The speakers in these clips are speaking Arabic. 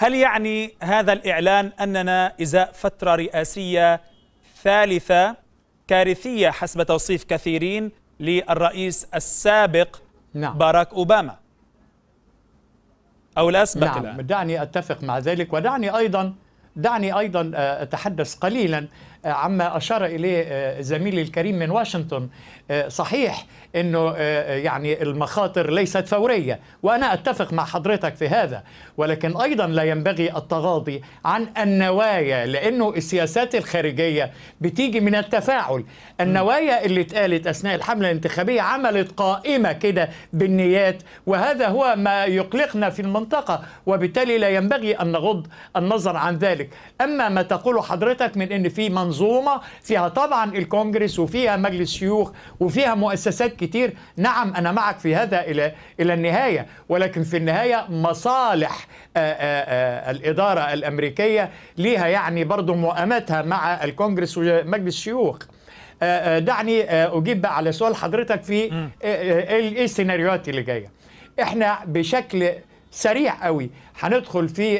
هل يعني هذا الإعلان أننا إزاء فترة رئاسية ثالثة كارثية حسب توصيف كثيرين للرئيس السابق نعم. باراك أوباما أو الأسبق نعم دعني أتفق مع ذلك ودعني أيضا دعني أيضا آه، أتحدث قليلا آه، عما أشار إليه آه، زميلي الكريم من واشنطن صحيح أنه يعني المخاطر ليست فورية وأنا أتفق مع حضرتك في هذا ولكن أيضا لا ينبغي التغاضي عن النوايا لأنه السياسات الخارجية بتيجي من التفاعل النوايا اللي اتقالت أثناء الحملة الانتخابية عملت قائمة كده بالنيات وهذا هو ما يقلقنا في المنطقة وبالتالي لا ينبغي أن نغض النظر عن ذلك اما ما تقوله حضرتك من ان في منظومه فيها طبعا الكونجرس وفيها مجلس شيوخ وفيها مؤسسات كتير نعم انا معك في هذا الى الى النهايه ولكن في النهايه مصالح آآ آه، آآ آه، آه، الاداره الامريكيه ليها يعني برضه مؤامتها مع الكونجرس ومجلس الشيوخ دعني اجيب بقى على سؤال حضرتك في ايه السيناريوهات اللي جايه احنا بشكل سريع قوي هندخل في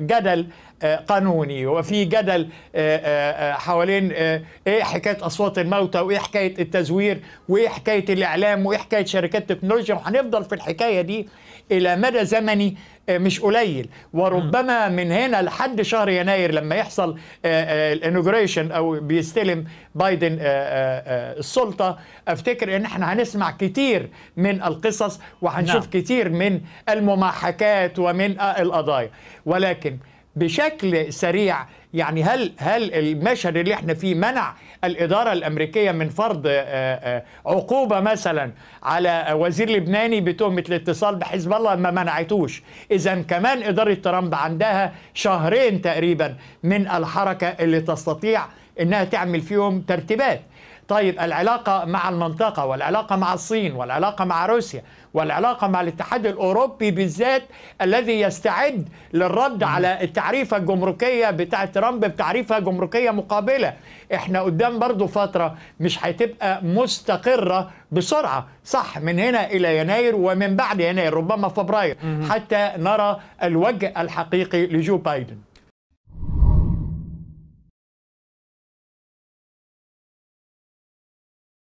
جدل قانوني وفي جدل آه، آه، آه، حوالين ايه حكايه اصوات الموتى وايه حكايه التزوير وايه حكايه الاعلام وايه حكايه شركات التكنولوجيا وهنفضل في الحكايه دي الى مدى زمني مش قليل وربما من هنا لحد شهر يناير لما يحصل الانوجريشن او بيستلم بايدن السلطه افتكر ان احنا هنسمع كتير من القصص وهنشوف نعم. كتير من المماحكات ومن القضايا ولكن بشكل سريع يعني هل هل المشهد اللي احنا فيه منع الاداره الامريكيه من فرض آه، آه، عقوبه مثلا على وزير لبناني بتهمه الاتصال بحزب الله ما منعتوش اذا كمان اداره ترامب عندها شهرين تقريبا من الحركه اللي تستطيع انها تعمل فيهم ترتيبات طيب العلاقة مع المنطقة والعلاقة مع الصين والعلاقة مع روسيا والعلاقة مع الاتحاد الأوروبي بالذات الذي يستعد للرد على التعريفة الجمركية بتاعه ترامب بتعريفة جمركية مقابلة احنا قدام برضو فترة مش هتبقى مستقرة بسرعة صح من هنا إلى يناير ومن بعد يناير ربما فبراير حتى نرى الوجه الحقيقي لجو بايدن